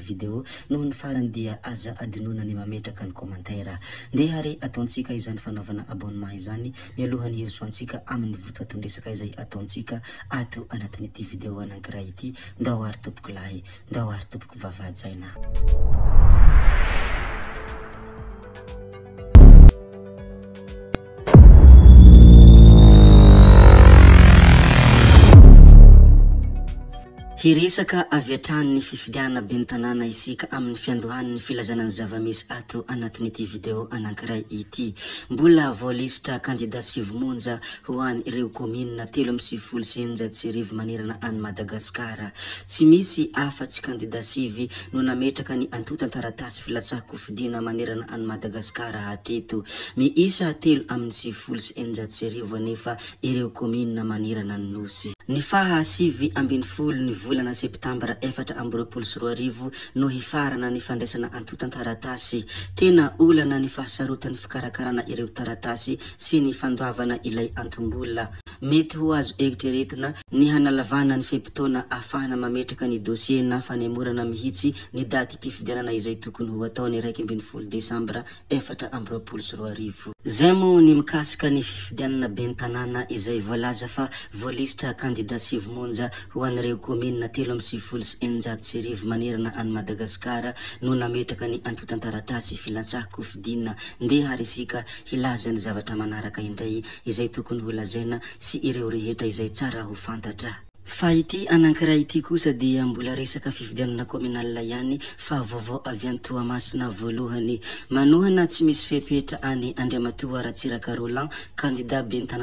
video noho ny farany dia aza adinona ny mametraka ny commentaire ndehary ataontsika izan'ny fanaovana abonement izany mialohan'ny hery soantsika amin'ny voto atondresaka izay ataotsika ato anatinyity video anankiray ity nda ho ary tompoky lahy nda ho ary tompoky vaavady zaina iresaka aviatran'ny fifidianana be nytanàna isika amin'ny fiandohan'ny filazana ny zavamisy ato anatin'ity video anakiray ity mbola voalisitra kandida sivimonja ho any reo komina telo aminy sivifolo sy enijatsearivo manirana any madagasikara tsy misy afatsy kandida sivy no nametraka ny antotantaratasy filatsahakofidina manirana any madagasikara hatreto miisa telo amin'ny sivifolo sy enijatsearivonefa ireo komina manirana ny nosy ny faha sivy ambiny folo ny volana septambra efatra ambyropolo sy rorivo no hifarana ny fandraisana antotantaratasy tena olana ny fahasarotan'ny fikarakarana ireo taratasy sy ny fandoavana ilay antombola mety ho azo egitreretina ny hanalavana ny fepotona ahafahana mametraka ny dosie na fanemorana mihitsy ny daty mpifidianana izay tokony ho ataony raiky ambin'ny folo desambra efatra ambroolo sy ri zay mo ny mikasika ny fifidianana be ny tanàna izay volaza fa voalisitra kandidat syvomonja ho anyreo komenna telo ami syvifolo sy eninjady syrivo manerina any madagasikara no nametraka ny antotantarata sy filantsahako fidinina nde hary sika hilaza ny zavatra manaraka indray izay tokony ho lazaina sy ireo rehetra izay tsara ho fantatra fa ity anakiray ity kosa dia mbola esakafividiaana iany fa vaovao avyan'nytoamasina volohany manohana tsy misy fepetra any andriamatoarasirakarlan andidaetnarayity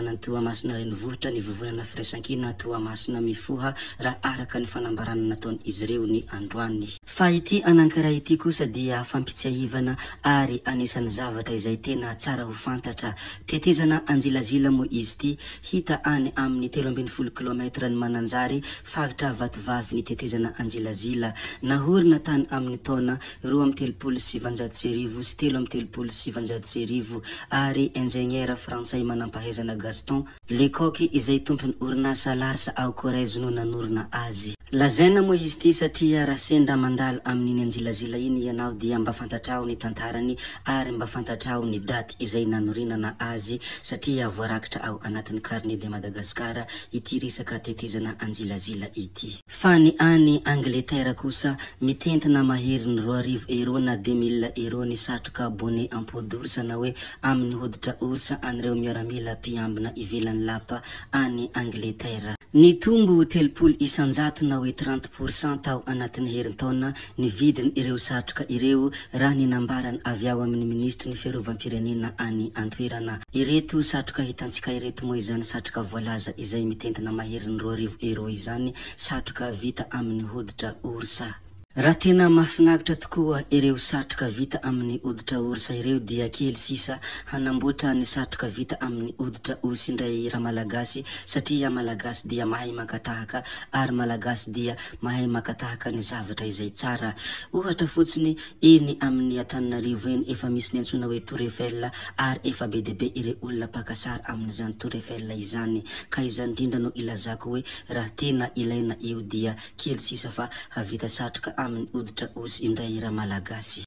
anakiray ity osa dinyn'raynofratetezana anjilazilamo izy ty hita any ami'ny teloambiny folo kilômetranymanan ary fahatra vativavy ny tetezana anjilazila nahorina tany amin'ny taona iro amy telopolo sy vanjad tsyarivo sy telo amy tepoloivo ary ngenr fransay manampahaizanagaston leco izay tompony orinasalarisa ao korazino nanorona azy lazainamo izy ty satria rasendra mandalo amin'ny anjilazila iny anao dia mba fantatraao ny tantarany aymbafaatr anjilajila ity fa ny any angletera kosa mitentina maheriny roarivo ero na deux mili ero ny satroka bonnet ampo dors na hoe amin'ny hoditra orsa anireo miaramila piambina ivelan'ny lapa any angletera ny tombo telopoly isanjato na hoe trente pourcent tao anatin'ny herintaoona ny vidiny ireo satroka ireo raha ny nambarany avy ao amin'ny ministra ny fiarovam-pirenena any antoerana ireto satroka hitantsika ireto moaizany satroka voalaza izay mitentina maherin'ny rorivo ro izany satroka vita amin'ny hoditra orsa raha tena maafinagitra tokoa ireo satroka vita amin'ny oditra or sa ireo dia kely sisa hanamboatra ny satroka vita aminny oditra osyndray raha malagasy satria malagasy dia mahayy amiyataaoeny efamissonaoeee na miny odi tra ozy indra ira malagasy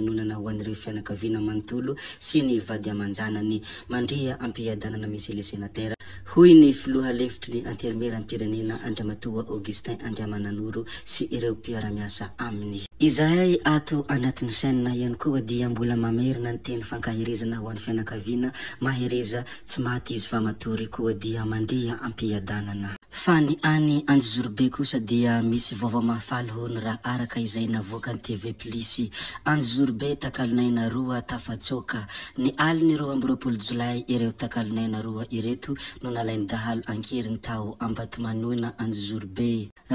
nonana ho an'ireo fianakaviana manontolo sy ny vadyamanjanany mandria ampiadanana misy lesenatera hoy ny filoha lefitry ny anterimera am pirenena andria matoa augistin andriamanan'oro sy ireo mpiaramiasa aminy izahay ato anatin'ny cainna iany koa dia mbola mamerina ny teny fankaherezana ho an'ny fianakaviana mahereza tsy maty izy fa matory koa dia mandria ampiadanana fa ny any anjo zorobe kosa dia misy vaovao mahafaly ho ny raha araka izay navokany tv plisy anjo zorbe takalonaina roa tafatsôka ny aliny ro amby ropolojolay ireo takalonaina roa ireto no nalainy dahalo ankeryny tao ambatomanoina anjozorobe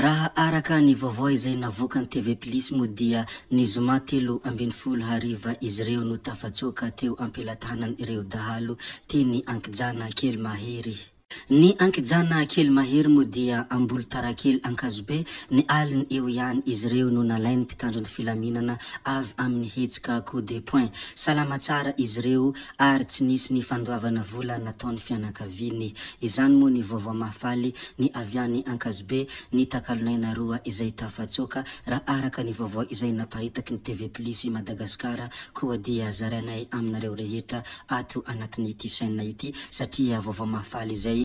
raha araka ny vaovaa izay navokany tv plisy mo dia nizoma tylo ambiny folo hariva izy reo no tafatsoka teo ampilatanany ireo dahalo ti ny ankijana kely mahery ny ankijana kely mahery mo dia ambolo tarakely ankazo be ny aliny eo iany izy reo no nalainy mpitandrony filaminana avy amin'ny hetsikaco de poin salamaa izy reo ary tsy nisy ny fandoavana volan nataony fianakaviny izany moa ny vaova maafaly ny avyany ankazo be ny takalonainaroa izay tafasoka raha arakany vaova izay naparitaky ny tvus madagaskar koa dia zarainay aminareo rehetra ato anat'yty a ity atavovafayzay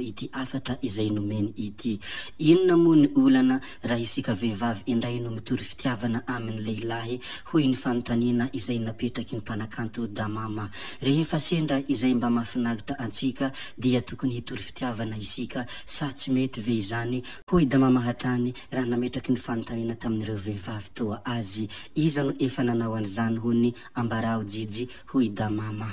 ity afatra izay nomeny ity inona moa ny olana raha isika vehivavy indray no mitoro fitiavana ami'ny lehilahy hoy ny fanotanina izay napetraky ny mpanakanto damama rehefa sendra izay mba mahafinagitra antsika dia tokony hitoro fitiavana isika sa tsy mety ve zany hoy damamahatany raha nametraky ny fanotanina taminyreo vehivav toa azy izano efa nanao anzany hoy ny ambarao jijy hoy damama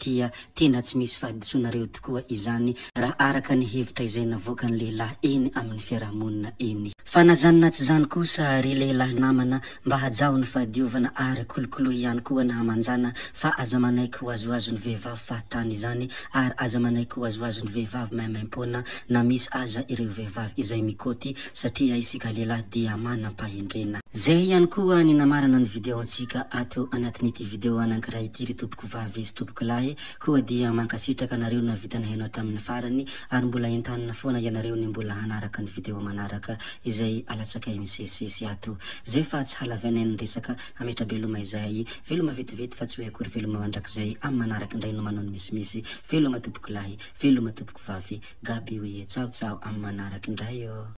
ia tena tsy misy fahaditsonareo tokoa izany raha araka ny hevita izay navokany lehilahy eny amin'ny fiarahamonina eny fanazanana tsy zany kosa ry lehilahy namana mba hajaho ny fahadiovana ary kolokolohy ihany koa na hamanjana fa aza manaiky ho azooazon'ny vehivavy fahatany izany ary aza manaiky ho azo oazon'ny vehivavy maimaimpona na misy aza ireo vehivavy izay mikoty satria isika lehlahy dia manampahendrena zay iany koa nynamarana ny videontsika ato anatinyity video anakiray tyry topoko vavy izy topoko lahy koa dia mankasitraka anareo navitanahnaotraminyfaany ary mbola entan foana ianaeony mbola anaakanynkayyftsy naeskeaeomazay elomavetivety fa tsy oeakoy velomaandrakzay amy manaraky ndray nomanno mismisyelomatopokolahyelomatopokoasasa amy manaraky ndray